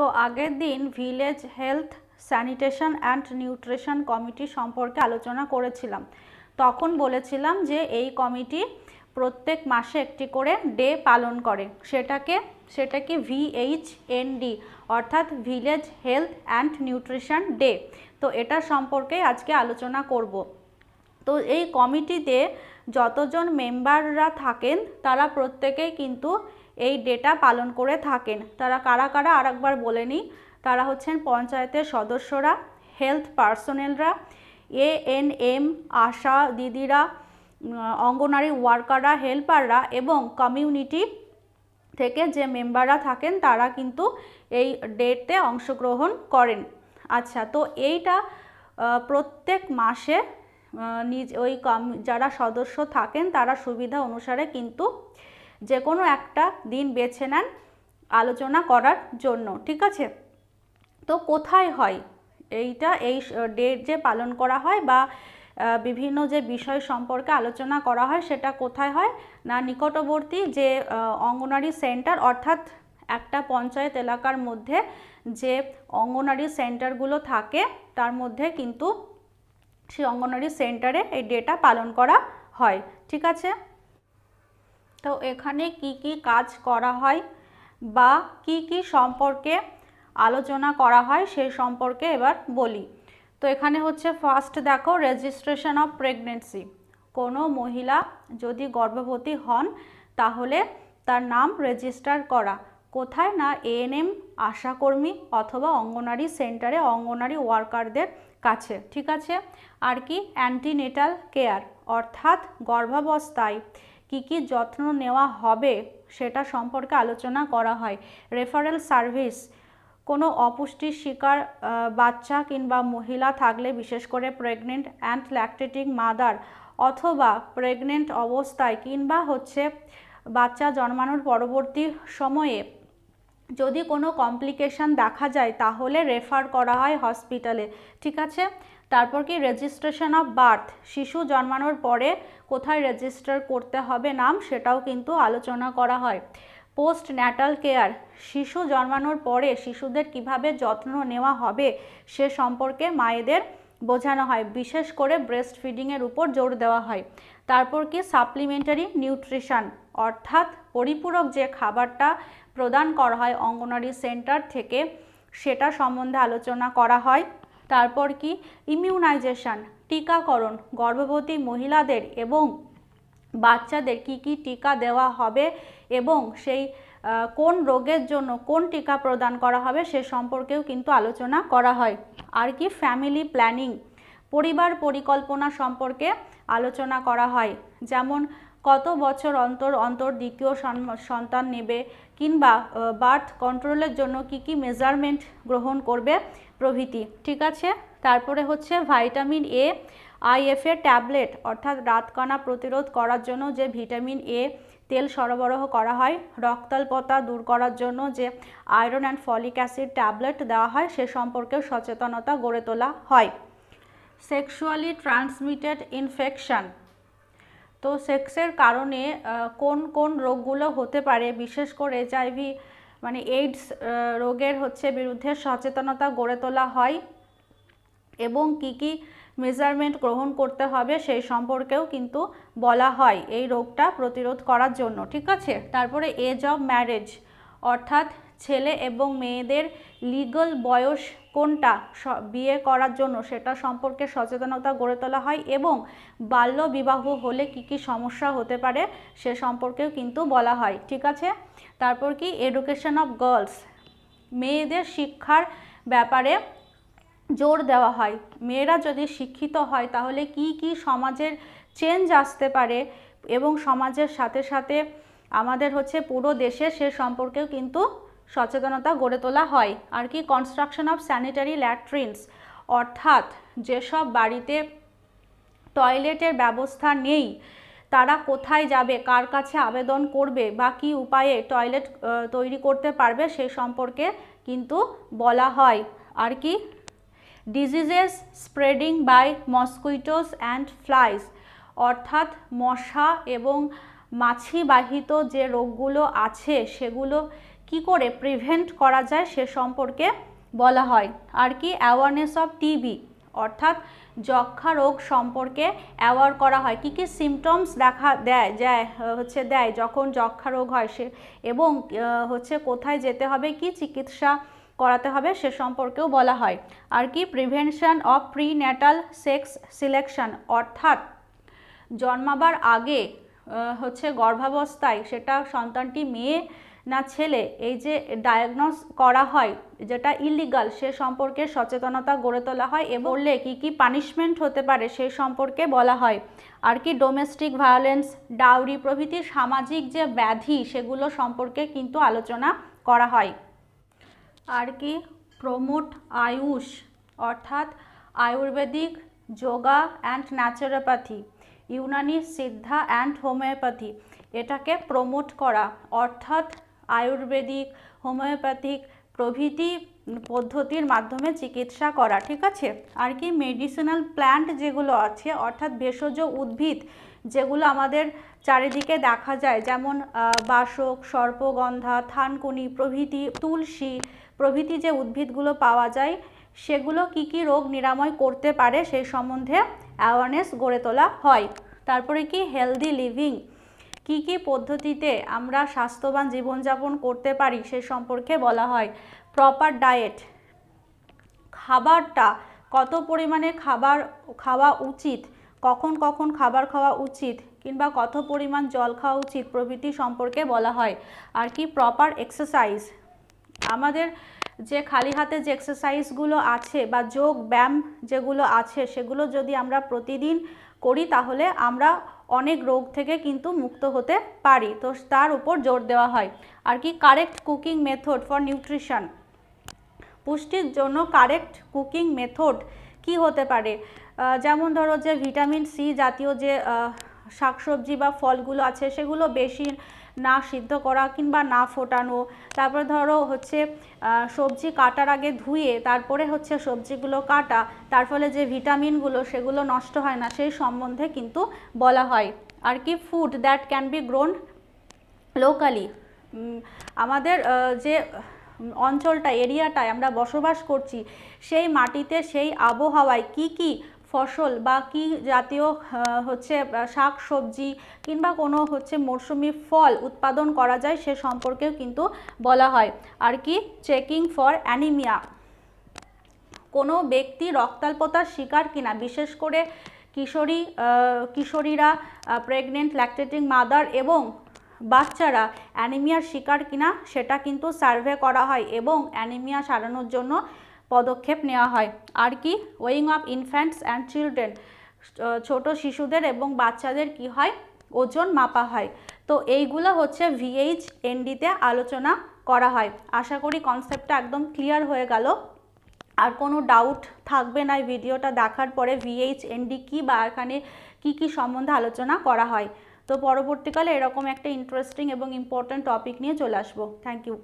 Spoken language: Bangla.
তো আগের দিন village health sanitation and nutrition committee সম্পর্কে আলোচনা করেছিলাম তখন বলেছিলাম যে এই কমিটি প্রত্যেক মাসে একটি করে ডে পালন করে সেটাকে সেটাকে ভিএইচএনডি অর্থাৎ village health and nutrition day তো এটা সম্পর্কে আজকে আলোচনা করব তো এই কমিটিতে যতজন মেম্বাররা থাকেন তারা প্রত্যেকেই কিন্তু এই ডেটা পালন করে থাকেন তারা কারা কারা আরেকবার বলে নিই তারা হচ্ছেন পঞ্চায়েতের সদস্যরা হেলথ পার্সোনেলরা এ এন এম আশা দিদিরা অঙ্গনারী ওয়ার্কাররা হেল্পাররা এবং কমিউনিটি থেকে যে মেম্বাররা থাকেন তারা কিন্তু এই ডেটতে অংশগ্রহণ করেন আচ্ছা তো এইটা প্রত্যেক মাসে নিজ ওই কম যারা সদস্য থাকেন তারা সুবিধা অনুসারে কিন্তু যে কোনো একটা দিন বেছে নেন আলোচনা করার জন্য ঠিক আছে তো কোথায় হয় এইটা এই ডেট যে পালন করা হয় বা বিভিন্ন যে বিষয় সম্পর্কে আলোচনা করা হয় সেটা কোথায় হয় না নিকটবর্তী যে অঙ্গনারী সেন্টার অর্থাৎ একটা পঞ্চায়েত এলাকার মধ্যে যে অঙ্গনারী সেন্টারগুলো থাকে তার মধ্যে কিন্তু সেই অঙ্গনারী সেন্টারে এই ডেটা পালন করা হয় ঠিক আছে তো এখানে কি কি কাজ করা হয় বা কি কি সম্পর্কে আলোচনা করা হয় সেই সম্পর্কে এবার বলি তো এখানে হচ্ছে ফার্স্ট দেখো রেজিস্ট্রেশন অফ প্রেগনেন্সি কোনো মহিলা যদি গর্ভবতী হন তাহলে তার নাম রেজিস্টার করা কোথায় না এএনএম আশাকর্মী অথবা অঙ্গনারী সেন্টারে অঙ্গনারী ওয়ার্কারদের কাছে ঠিক আছে আর কি অ্যান্টিনেটাল কেয়ার অর্থাৎ গর্ভাবস্থায় কি কি যত্ন নেওয়া হবে সেটা সম্পর্কে আলোচনা করা হয় রেফারেল সার্ভিস কোনো অপুষ্টির শিকার বাচ্চা কিংবা মহিলা থাকলে বিশেষ করে প্রেগনেন্ট অ্যান্ড ল্যাকটেটিক মাদার অথবা প্রেগনেন্ট অবস্থায় কিংবা হচ্ছে বাচ্চা জন্মানোর পরবর্তী সময়ে যদি কোনো কমপ্লিকেশান দেখা যায় তাহলে রেফার করা হয় হসপিটালে ঠিক আছে তারপর কি রেজিস্ট্রেশন অফ বার্থ শিশু জন্মানোর পরে কোথায় রেজিস্টার করতে হবে নাম সেটাও কিন্তু আলোচনা করা হয় পোস্ট ন্যাটাল কেয়ার শিশু জন্মানোর পরে শিশুদের কিভাবে যত্ন নেওয়া হবে সে সম্পর্কে মায়েদের বোঝানো হয় বিশেষ করে ব্রেস্ট ফিডিংয়ের উপর জোর দেওয়া হয় তারপর কি সাপ্লিমেন্টারি নিউট্রিশন অর্থাৎ পরিপূরক যে খাবারটা প্রদান করা হয় অঙ্গনওয়াড়ি সেন্টার থেকে সেটা সম্বন্ধে আলোচনা করা হয় তারপর কি ইমিউনাইজেশান টিকাকরণ গর্ভবতী মহিলাদের এবং বাচ্চাদের কি কি টিকা দেওয়া হবে এবং সেই কোন রোগের জন্য কোন টিকা প্রদান করা হবে সে সম্পর্কেও কিন্তু আলোচনা করা হয় আর কি ফ্যামিলি প্ল্যানিং পরিবার পরিকল্পনা সম্পর্কে আলোচনা করা হয় যেমন কত বছর অন্তর অন্তর দ্বিতীয় সন্তান নেবে কিংবা বার্থ কন্ট্রোলের জন্য কি কি মেজারমেন্ট গ্রহণ করবে প্রভৃতি ঠিক আছে তারপরে হচ্ছে ভাইটামিন এ আইএফএ ট্যাবলেট অর্থাৎ রাতকানা প্রতিরোধ করার জন্য যে ভিটামিন এ তেল সরবরাহ করা হয় রক্তাল্পতা দূর করার জন্য যে iron and folic acid tablet দেওয়া হয় সে সম্পর্কেও সচেতনতা গড়ে তোলা হয় সেক্সুয়ালি ট্রান্সমিটেড ইনফেকশান তো সেক্সের কারণে কোন কোন রোগগুলো হতে পারে বিশেষ করে এইচআইভি মানে এইডস রোগের হচ্ছে বিরুদ্ধে সচেতনতা গড়ে তোলা হয় এবং কি কি মেজারমেন্ট গ্রহণ করতে হবে সেই সম্পর্কেও কিন্তু বলা হয় এই রোগটা প্রতিরোধ করার জন্য ঠিক আছে তারপরে এজ অফ ম্যারেজ অর্থাৎ ছেলে এবং মেয়েদের লিগল বয়স কোনটা বিয়ে করার জন্য সেটা সম্পর্কে সচেতনতা গড়ে তোলা হয় এবং বাল্য বিবাহ হলে কি কি সমস্যা হতে পারে সে সম্পর্কেও কিন্তু বলা হয় ঠিক আছে তারপর কি এডুকেশন অফ গার্লস মেয়েদের শিক্ষার ব্যাপারে জোর দেওয়া হয় মেয়েরা যদি শিক্ষিত হয় তাহলে কি কি সমাজের চেঞ্জ আসতে পারে এবং সমাজের সাথে সাথে আমাদের হচ্ছে পুরো দেশে সে সম্পর্কেও কিন্তু সচেতনতা গড়ে তোলা হয় আর কি কনস্ট্রাকশন অফ স্যানিটারি ল্যাট্রিনস অর্থাৎ যেসব বাড়িতে টয়লেটের ব্যবস্থা নেই তারা কোথায় যাবে কার কাছে আবেদন করবে বা কী উপায়ে টয়লেট তৈরি করতে পারবে সে সম্পর্কে কিন্তু বলা হয় আর কি diseases spreading by mosquitoes and flies অর্থাৎ মশা এবং মাছিবাহিত যে রোগগুলো আছে সেগুলো কি করে প্রিভেন্ট করা যায় সে সম্পর্কে বলা হয় আর কি অ্যাওয়ারনেস অফ টিবি অর্থাৎ যক্ষা রোগ সম্পর্কে অ্যাওয়ার করা হয় কি কি সিমটমস দেখা দেয় যায় হচ্ছে দেয় যখন যক্ষা রোগ হয় সে এবং হচ্ছে কোথায় যেতে হবে কি চিকিৎসা করাতে হবে সে সম্পর্কেও বলা হয় আর কি prevention of prenatal sex selection অর্থাৎ জন্মাবার আগে হচ্ছে গর্ভাবস্থায় সেটা সন্তানটি মেয়ে না ছেলে এই যে ডায়াগনোস করা হয় যেটা ইলিগাল সে সম্পর্কে সচেতনতা গড়ে তোলা হয় এবং বললে কী কী পানিশমেন্ট হতে পারে সেই সম্পর্কে বলা হয় আর কি ডোমেস্টিক ভায়োলেন্স ডাউরি প্রভৃতি সামাজিক যে ব্যাধি সেগুলো সম্পর্কে কিন্তু আলোচনা করা হয় আর কি প্রমোট আয়ুষ অর্থাৎ ayurvedic yoga and naturopathy Unani Siddha and homeopathy এটাকে প্রমোট করা অর্থাৎ আয়ুর্বেদিক হোমিওপ্যাথিক প্রভৃতি পদ্ধতির মাধ্যমে চিকিৎসা করা ঠিক আছে আর কি মেডিসিনাল প্ল্যান্ট যেগুলো আছে অর্থাৎ ভেষজ উদ্ভিদ যেগুলো আমাদের চারিদিকে দেখা যায় যেমন বাসক সর্পগন্ধা থানকুনি প্রভৃতি তুলসী প্রভৃতি যে উদ্ভিদগুলো পাওয়া যায় সেগুলো কি কি রোগ নিরাময় করতে পারে সেই সম্বন্ধে অ্যাওয়ারনেস গড়ে তোলা হয় তারপরে কি হেলদি লিভিং কি কি পদ্ধতিতে আমরা স্বাস্থ্যবান জীবনযাপন করতে পারি সে সম্পর্কে বলা হয় প্রপার ডায়েট খাবারটা কত পরিমাণে খাবার খাওয়া উচিত কখন কখন খাবার খাওয়া উচিত কিংবা কত পরিমাণ জল খাওয়া উচিত প্রভৃতি সম্পর্কে বলা হয় আর কি প্রপার এক্সারসাইজ আমাদের যে খালি হাতে যে এক্সারসাইজগুলো আছে বা যোগ ব্যায়াম যেগুলো আছে সেগুলো যদি আমরা প্রতিদিন করি তাহলে আমরা অনেক রোগ থেকে কিন্তু মুক্ত হতে পারি তো তার উপর জোর দেওয়া হয় আর কি correct cooking method for nutrition পুষ্টির জন্য কারেক্ট কুকিং মেথড কি হতে পারে যেমন ধরো যে ভিটামিন সি জাতীয় যে শাকসবজি বা ফলগুলো আছে সেগুলো বেশি না সিদ্ধ করা কিংবা না ফোটানো তারপরে ধরো হচ্ছে সবজি কাটার আগে ধুয়ে তারপরে হচ্ছে সবজিগুলো কাটা তার ফলে যে ভিটামিনগুলো সেগুলো নষ্ট হয় না সেই সম্বন্ধে কিন্তু বলা হয় আর কি food that can be grown locally আমাদের যে অঞ্চলটা এরিয়াটায় আমরা বসবাস করছি সেই মাটিতে সেই আবহাওয়ায় কি কি ফসল বা কি জাতীয় হচ্ছে শাক সবজি কিংবা কোনো হচ্ছে মরশুমি ফল উৎপাদন করা যায় সে সম্পর্কেও কিন্তু বলা হয় আর কি চেকিং ফর অ্যানিমিয়া কোনো ব্যক্তি রক্তাল্পতার শিকার কিনা বিশেষ করে কিশোরী কিশোরীরা প্রেগনেন্ট ল্যাকটেটিং মাদার এবং বাচ্চারা অ্যানিমিয়ার শিকার কিনা সেটা কিন্তু সার্ভে করা হয় এবং অ্যানিমিয়া সারানোর জন্য পদক্ষেপ নেওয়া হয় আর কি weaning of infants and children ছোট শিশুদের এবং বাচ্চাদের কি হয় ওজন মাপা হয় তো এইগুলো হচ্ছে ভিএইচ এনডিতে আলোচনা করা হয় আশা করি কনসেপ্টটা একদম ক্লিয়ার হয়ে গেল আর কোনো ডাউট থাকবে না ভিডিওটা দেখার পরে ভিএইচ এনডি কী বা এখানে কী কী সম্বন্ধে আলোচনা করা হয় তো পরবর্তীকালে এরকম একটা ইন্টারেস্টিং এবং ইম্পর্ট্যান্ট টপিক নিয়ে চলে আসবো থ্যাংক ইউ